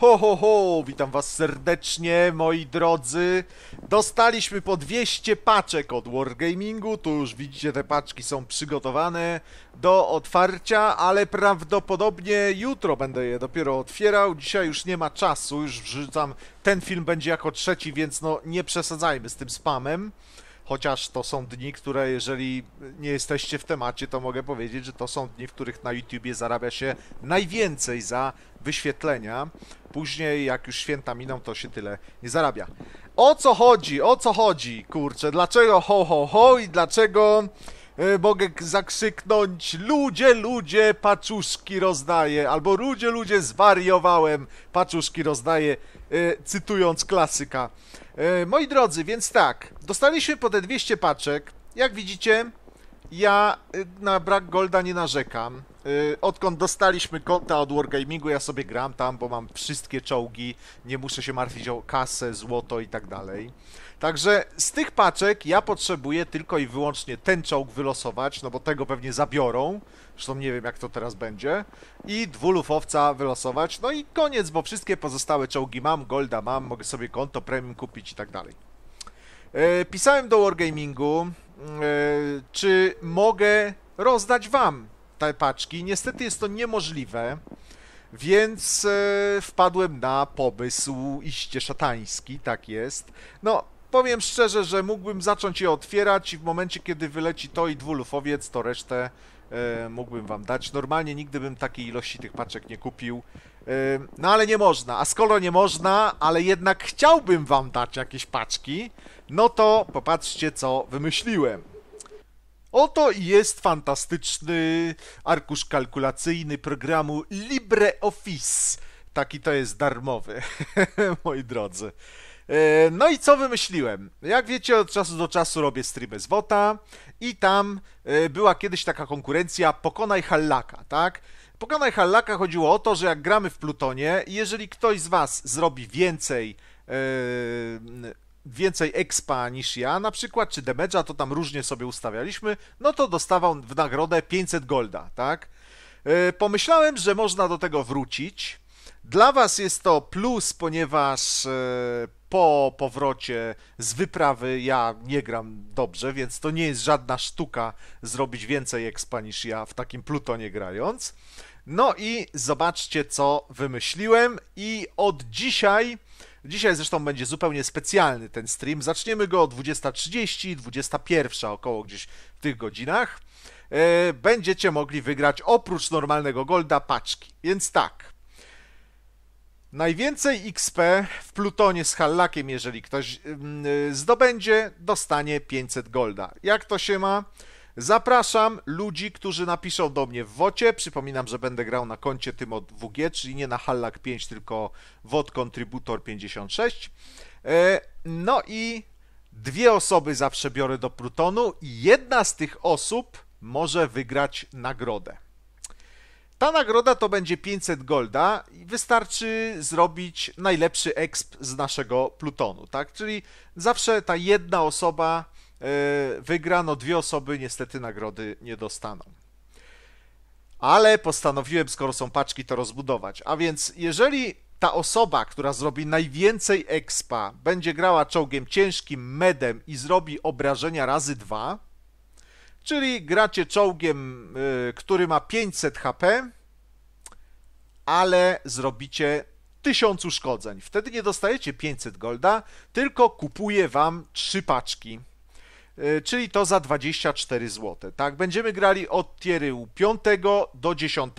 Ho, ho, ho! Witam was serdecznie, moi drodzy. Dostaliśmy po 200 paczek od Wargamingu. Tu już widzicie, te paczki są przygotowane do otwarcia, ale prawdopodobnie jutro będę je dopiero otwierał. Dzisiaj już nie ma czasu, już wrzucam. Ten film będzie jako trzeci, więc no nie przesadzajmy z tym spamem chociaż to są dni, które jeżeli nie jesteście w temacie, to mogę powiedzieć, że to są dni, w których na YouTubie zarabia się najwięcej za wyświetlenia później, jak już święta miną, to się tyle nie zarabia. O co chodzi? O co chodzi? Kurczę, dlaczego ho, ho, ho i dlaczego y, mogę zakrzyknąć ludzie, ludzie, paczuszki rozdaję, albo ludzie, ludzie, zwariowałem, paczuszki rozdaję, y, cytując klasyka. Y, moi drodzy, więc tak, dostaliśmy po te 200 paczek, jak widzicie, ja y, na brak Golda nie narzekam. Y, odkąd dostaliśmy konta od Wargamingu, ja sobie gram tam, bo mam wszystkie czołgi, nie muszę się martwić o kasę, złoto i tak dalej. Także z tych paczek ja potrzebuję tylko i wyłącznie ten czołg wylosować, no bo tego pewnie zabiorą. Zresztą nie wiem, jak to teraz będzie. I dwulufowca wylosować. No i koniec, bo wszystkie pozostałe czołgi mam, golda mam, mogę sobie konto premium kupić i tak dalej. E, pisałem do Wargamingu, E, czy mogę rozdać wam te paczki. Niestety jest to niemożliwe, więc e, wpadłem na pomysł iście szatański, tak jest. No, powiem szczerze, że mógłbym zacząć je otwierać i w momencie, kiedy wyleci to i dwulufowiec, to resztę E, mógłbym wam dać. Normalnie nigdy bym takiej ilości tych paczek nie kupił. E, no ale nie można. A skoro nie można, ale jednak chciałbym wam dać jakieś paczki, no to popatrzcie co wymyśliłem. Oto jest fantastyczny arkusz kalkulacyjny programu LibreOffice. Taki to jest darmowy, moi drodzy. E, no i co wymyśliłem? Jak wiecie, od czasu do czasu robię streamy z WOTA i tam e, była kiedyś taka konkurencja Pokonaj Hallaka, tak? Pokonaj Hallaka chodziło o to, że jak gramy w Plutonie i jeżeli ktoś z Was zrobi więcej e, więcej expa niż ja, na przykład, czy damage'a, to tam różnie sobie ustawialiśmy, no to dostawał w nagrodę 500 golda, tak? Pomyślałem, że można do tego wrócić. Dla Was jest to plus, ponieważ po powrocie z wyprawy ja nie gram dobrze, więc to nie jest żadna sztuka zrobić więcej expa niż ja w takim Plutonie grając. No i zobaczcie, co wymyśliłem i od dzisiaj... Dzisiaj zresztą będzie zupełnie specjalny ten stream. Zaczniemy go o 20.30, 21 około gdzieś w tych godzinach. E, będziecie mogli wygrać oprócz normalnego golda paczki. Więc tak, Najwięcej XP w Plutonie z Hallakiem, jeżeli ktoś y, zdobędzie, dostanie 500 golda. Jak to się ma? Zapraszam ludzi, którzy napiszą do mnie w wocie. Przypominam, że będę grał na koncie tym od WG, czyli nie na Hallak 5, tylko WOT Contributor 56. E, no i dwie osoby zawsze biorę do Plutonu i jedna z tych osób może wygrać nagrodę. Ta nagroda to będzie 500 golda i wystarczy zrobić najlepszy exp z naszego plutonu, tak? Czyli zawsze ta jedna osoba e, wygra, no dwie osoby niestety nagrody nie dostaną. Ale postanowiłem, skoro są paczki, to rozbudować. A więc jeżeli ta osoba, która zrobi najwięcej expa, będzie grała czołgiem ciężkim, medem i zrobi obrażenia razy dwa Czyli gracie czołgiem, y, który ma 500 HP, ale zrobicie 1000 uszkodzeń. Wtedy nie dostajecie 500 golda, tylko kupuje wam 3 paczki. Y, czyli to za 24 zł. Tak, będziemy grali od tieru 5 do 10.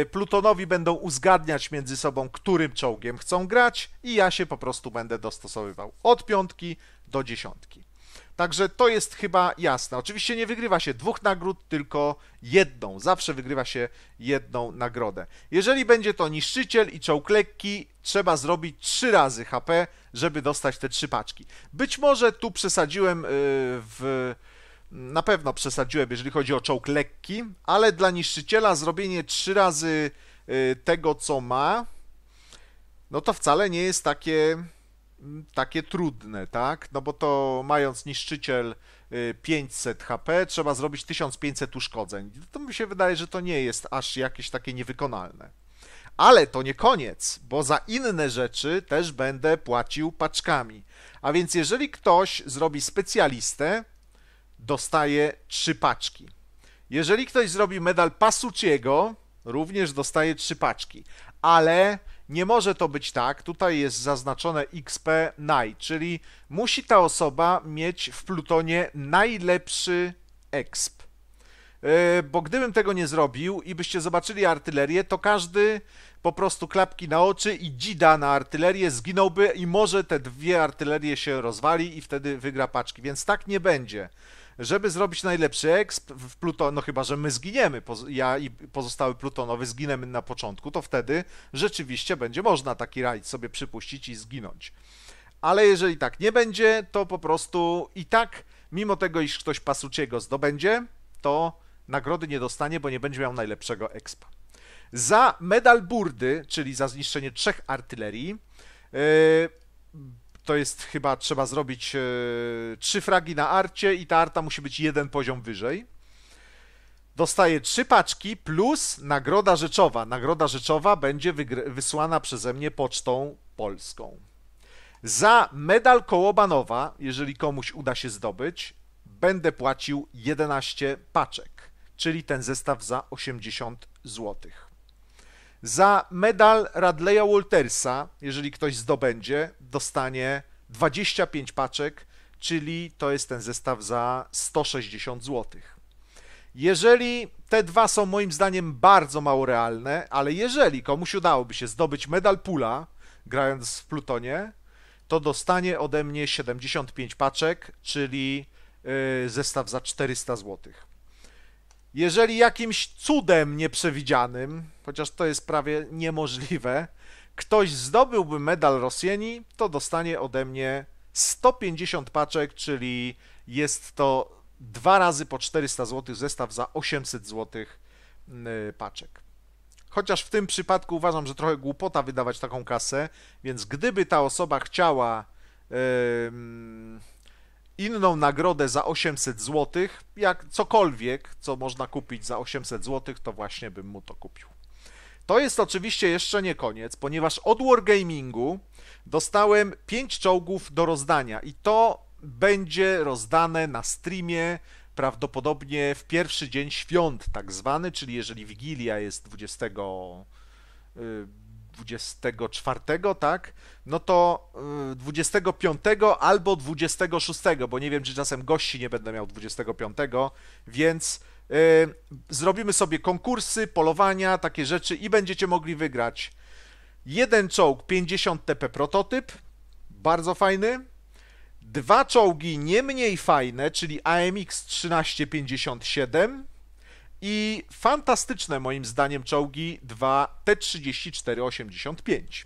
Y, Plutonowi będą uzgadniać między sobą, którym czołgiem chcą grać, i ja się po prostu będę dostosowywał od piątki do dziesiątki. Także to jest chyba jasne. Oczywiście nie wygrywa się dwóch nagród, tylko jedną. Zawsze wygrywa się jedną nagrodę. Jeżeli będzie to niszczyciel i czołg lekki, trzeba zrobić trzy razy HP, żeby dostać te trzy paczki. Być może tu przesadziłem y, w na pewno przesadziłem, jeżeli chodzi o czołg lekki, ale dla niszczyciela zrobienie trzy razy y, tego, co ma, no to wcale nie jest takie takie trudne, tak? No bo to mając niszczyciel 500 y, HP, trzeba zrobić 1500 uszkodzeń. To mi się wydaje, że to nie jest aż jakieś takie niewykonalne. Ale to nie koniec, bo za inne rzeczy też będę płacił paczkami. A więc jeżeli ktoś zrobi specjalistę, dostaje 3 paczki. Jeżeli ktoś zrobi medal Pasuciego, również dostaje 3 paczki. Ale nie może to być tak, tutaj jest zaznaczone XP naj, czyli musi ta osoba mieć w Plutonie najlepszy exp. E, bo gdybym tego nie zrobił i byście zobaczyli artylerię, to każdy po prostu klapki na oczy i dzida na artylerię zginąłby i może te dwie artylerie się rozwali i wtedy wygra paczki, więc tak nie będzie żeby zrobić najlepszy exp w Pluton, no chyba, że my zginiemy, ja i pozostały Plutonowy zginiemy na początku, to wtedy rzeczywiście będzie można taki rajd sobie przypuścić i zginąć. Ale jeżeli tak nie będzie, to po prostu i tak, mimo tego, iż ktoś Pasuciego zdobędzie, to nagrody nie dostanie, bo nie będzie miał najlepszego expa. Za medal burdy, czyli za zniszczenie trzech artylerii, yy, to jest chyba trzeba zrobić e, trzy fragi na arcie i ta arta musi być jeden poziom wyżej. Dostaję trzy paczki plus nagroda rzeczowa. Nagroda rzeczowa będzie wysłana przeze mnie pocztą polską. Za medal Kołobanowa, jeżeli komuś uda się zdobyć, będę płacił 11 paczek, czyli ten zestaw za 80 złotych. Za medal Radleya Waltersa, jeżeli ktoś zdobędzie, dostanie 25 paczek, czyli to jest ten zestaw za 160 zł. Jeżeli te dwa są moim zdaniem bardzo mało realne, ale jeżeli komuś udałoby się zdobyć medal pula, grając w Plutonie, to dostanie ode mnie 75 paczek, czyli y, zestaw za 400 zł. Jeżeli jakimś cudem nieprzewidzianym, chociaż to jest prawie niemożliwe, ktoś zdobyłby medal Rosjeni, to dostanie ode mnie 150 paczek, czyli jest to dwa razy po 400 zł zestaw za 800 zł y, paczek. Chociaż w tym przypadku uważam, że trochę głupota wydawać taką kasę, więc gdyby ta osoba chciała inną nagrodę za 800 zł, jak cokolwiek, co można kupić za 800 zł, to właśnie bym mu to kupił. To jest oczywiście jeszcze nie koniec, ponieważ od Wargamingu dostałem 5 czołgów do rozdania i to będzie rozdane na streamie prawdopodobnie w pierwszy dzień świąt tak zwany, czyli jeżeli Wigilia jest 20 24, tak? No to 25 y, albo 26, bo nie wiem, czy czasem gości nie będę miał 25, więc y, zrobimy sobie konkursy, polowania, takie rzeczy i będziecie mogli wygrać jeden czołg 50 TP prototyp, bardzo fajny, dwa czołgi nie mniej fajne, czyli AMX 1357 i fantastyczne moim zdaniem czołgi 2 T-34-85.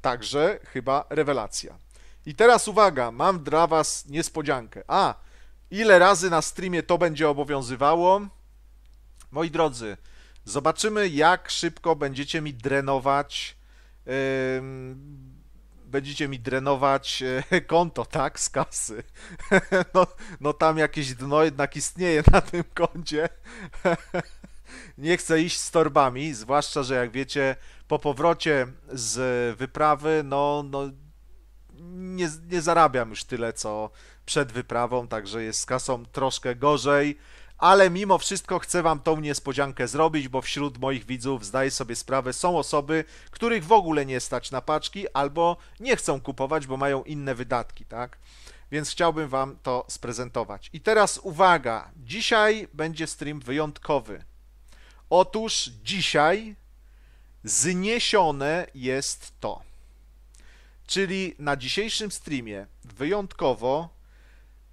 Także chyba rewelacja. I teraz uwaga, mam dla Was niespodziankę. A, ile razy na streamie to będzie obowiązywało? Moi drodzy, zobaczymy jak szybko będziecie mi drenować... Yy będziecie mi drenować e, konto, tak, z kasy. No, no tam jakieś dno jednak istnieje na tym koncie. Nie chcę iść z torbami, zwłaszcza, że jak wiecie, po powrocie z wyprawy, no, no nie, nie zarabiam już tyle, co przed wyprawą, także jest z kasą troszkę gorzej ale mimo wszystko chcę Wam tą niespodziankę zrobić, bo wśród moich widzów, zdaję sobie sprawę, są osoby, których w ogóle nie stać na paczki albo nie chcą kupować, bo mają inne wydatki, tak? Więc chciałbym Wam to sprezentować. I teraz uwaga, dzisiaj będzie stream wyjątkowy. Otóż dzisiaj zniesione jest to. Czyli na dzisiejszym streamie wyjątkowo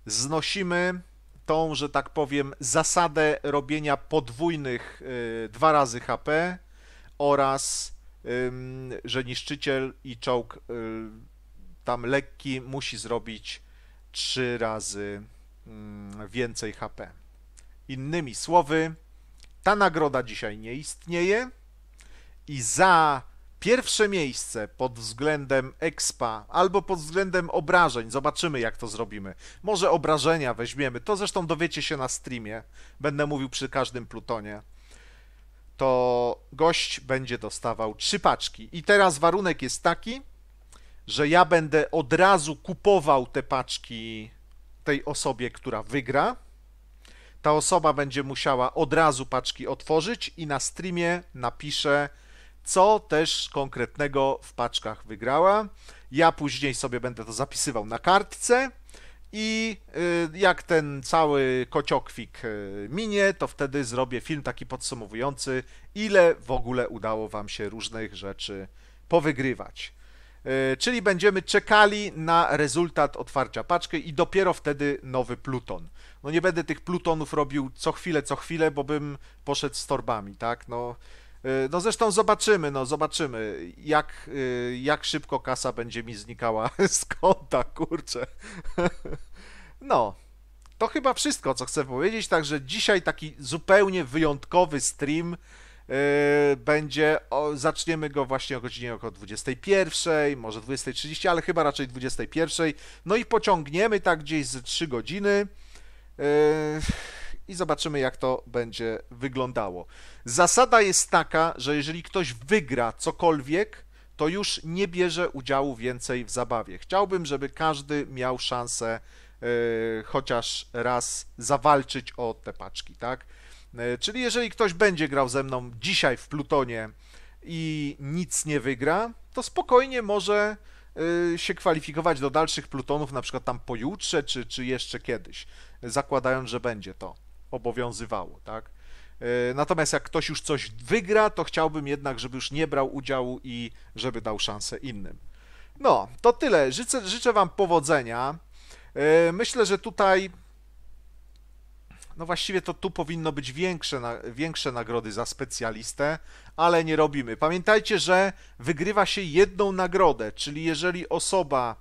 znosimy tą, że tak powiem, zasadę robienia podwójnych y, dwa razy HP oraz że niszczyciel i czołg y, tam lekki musi zrobić trzy razy mm, więcej HP. Innymi słowy, ta nagroda dzisiaj nie istnieje i za Pierwsze miejsce pod względem expa albo pod względem obrażeń. Zobaczymy, jak to zrobimy. Może obrażenia weźmiemy. To zresztą dowiecie się na streamie. Będę mówił przy każdym plutonie. To gość będzie dostawał trzy paczki. I teraz warunek jest taki, że ja będę od razu kupował te paczki tej osobie, która wygra. Ta osoba będzie musiała od razu paczki otworzyć i na streamie napisze co też konkretnego w paczkach wygrała. Ja później sobie będę to zapisywał na kartce. I y, jak ten cały kociokwik y, minie, to wtedy zrobię film taki podsumowujący, ile w ogóle udało Wam się różnych rzeczy powygrywać. Y, czyli będziemy czekali na rezultat otwarcia paczki i dopiero wtedy nowy pluton. No nie będę tych plutonów robił co chwilę, co chwilę, bo bym poszedł z torbami, tak? No E, no zresztą zobaczymy, no zobaczymy, jak, e, jak szybko kasa będzie mi znikała z konta, kurczę. No, to chyba wszystko, co chcę powiedzieć, także dzisiaj taki zupełnie wyjątkowy stream e, będzie, o, zaczniemy go właśnie o godzinie około 21, może 20.30, ale chyba raczej 21. No i pociągniemy tak gdzieś z 3 godziny. Yy i zobaczymy, jak to będzie wyglądało. Zasada jest taka, że jeżeli ktoś wygra cokolwiek, to już nie bierze udziału więcej w zabawie. Chciałbym, żeby każdy miał szansę e, chociaż raz zawalczyć o te paczki, tak? E, czyli jeżeli ktoś będzie grał ze mną dzisiaj w Plutonie i nic nie wygra, to spokojnie może e, się kwalifikować do dalszych Plutonów, na przykład tam pojutrze czy, czy jeszcze kiedyś, zakładając, że będzie to obowiązywało, tak? E, natomiast jak ktoś już coś wygra, to chciałbym jednak, żeby już nie brał udziału i żeby dał szansę innym. No, to tyle. Życzę, życzę Wam powodzenia. E, myślę, że tutaj, no właściwie to tu powinno być większe, większe nagrody za specjalistę, ale nie robimy. Pamiętajcie, że wygrywa się jedną nagrodę, czyli jeżeli osoba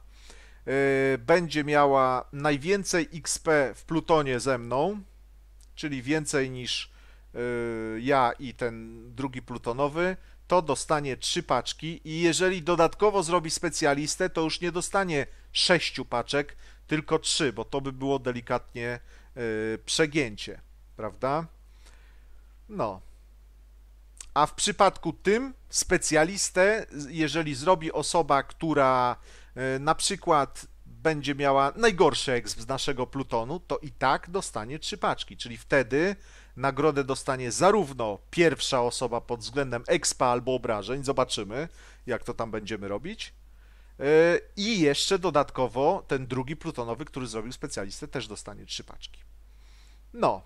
e, będzie miała najwięcej XP w Plutonie ze mną, czyli więcej niż y, ja i ten drugi plutonowy, to dostanie trzy paczki i jeżeli dodatkowo zrobi specjalistę, to już nie dostanie sześciu paczek, tylko trzy, bo to by było delikatnie y, przegięcie, prawda? No. A w przypadku tym specjalistę, jeżeli zrobi osoba, która y, na przykład będzie miała najgorszy eks z naszego Plutonu, to i tak dostanie trzy paczki, czyli wtedy nagrodę dostanie zarówno pierwsza osoba pod względem expa albo obrażeń, zobaczymy jak to tam będziemy robić, yy, i jeszcze dodatkowo ten drugi plutonowy, który zrobił specjalistę, też dostanie trzy paczki. No,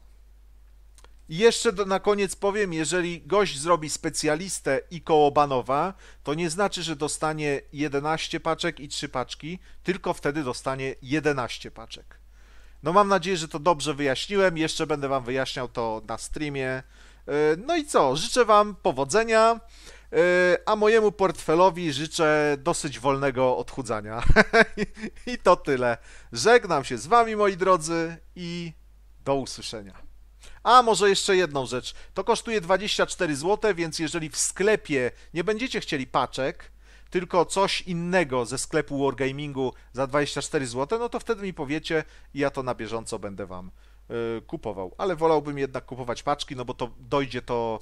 i jeszcze do, na koniec powiem, jeżeli gość zrobi specjalistę i koło banowa, to nie znaczy, że dostanie 11 paczek i 3 paczki, tylko wtedy dostanie 11 paczek. No mam nadzieję, że to dobrze wyjaśniłem, jeszcze będę Wam wyjaśniał to na streamie. E, no i co, życzę Wam powodzenia, e, a mojemu portfelowi życzę dosyć wolnego odchudzania. I to tyle. Żegnam się z Wami, moi drodzy, i do usłyszenia. A może jeszcze jedną rzecz. To kosztuje 24 zł, więc jeżeli w sklepie nie będziecie chcieli paczek, tylko coś innego ze sklepu Wargamingu za 24 zł, no to wtedy mi powiecie i ja to na bieżąco będę wam y, kupował. Ale wolałbym jednak kupować paczki, no bo to dojdzie to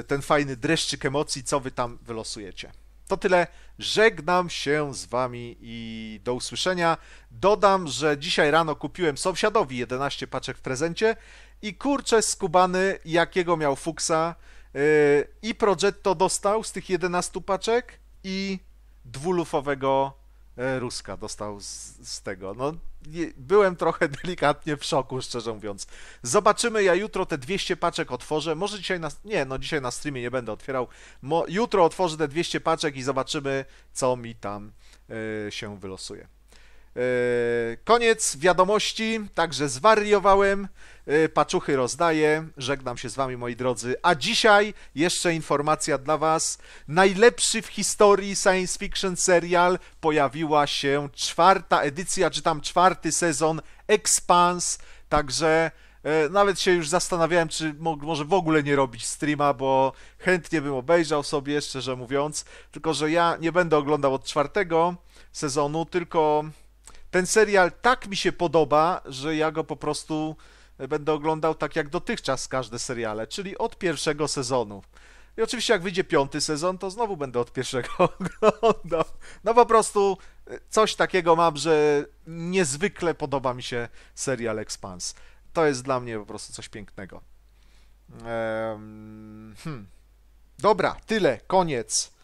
y, ten fajny dreszczyk emocji, co wy tam wylosujecie. To tyle. Żegnam się z wami i do usłyszenia. Dodam, że dzisiaj rano kupiłem sąsiadowi 11 paczek w prezencie i kurczę skubany, jakiego miał fuksa. Y, I Progetto dostał z tych 11 paczek i dwulufowego y, Ruska dostał z, z tego. No, nie, byłem trochę delikatnie w szoku, szczerze mówiąc. Zobaczymy, ja jutro te 200 paczek otworzę. Może dzisiaj na... Nie, no dzisiaj na streamie nie będę otwierał. Mo, jutro otworzę te 200 paczek i zobaczymy, co mi tam y, się wylosuje. E, koniec wiadomości, także zwariowałem. E, paczuchy rozdaję. Żegnam się z wami, moi drodzy. A dzisiaj jeszcze informacja dla was. Najlepszy w historii science fiction serial pojawiła się czwarta edycja, czy tam czwarty sezon Expanse. Także e, nawet się już zastanawiałem, czy może w ogóle nie robić streama, bo chętnie bym obejrzał sobie, szczerze mówiąc. Tylko, że ja nie będę oglądał od czwartego sezonu, tylko ten serial tak mi się podoba, że ja go po prostu będę oglądał tak jak dotychczas każde seriale, czyli od pierwszego sezonu. I oczywiście jak wyjdzie piąty sezon, to znowu będę od pierwszego oglądał. No po prostu e, coś takiego mam, że niezwykle podoba mi się serial Expanse. To jest dla mnie po prostu coś pięknego. Hmm. Dobra, tyle, koniec.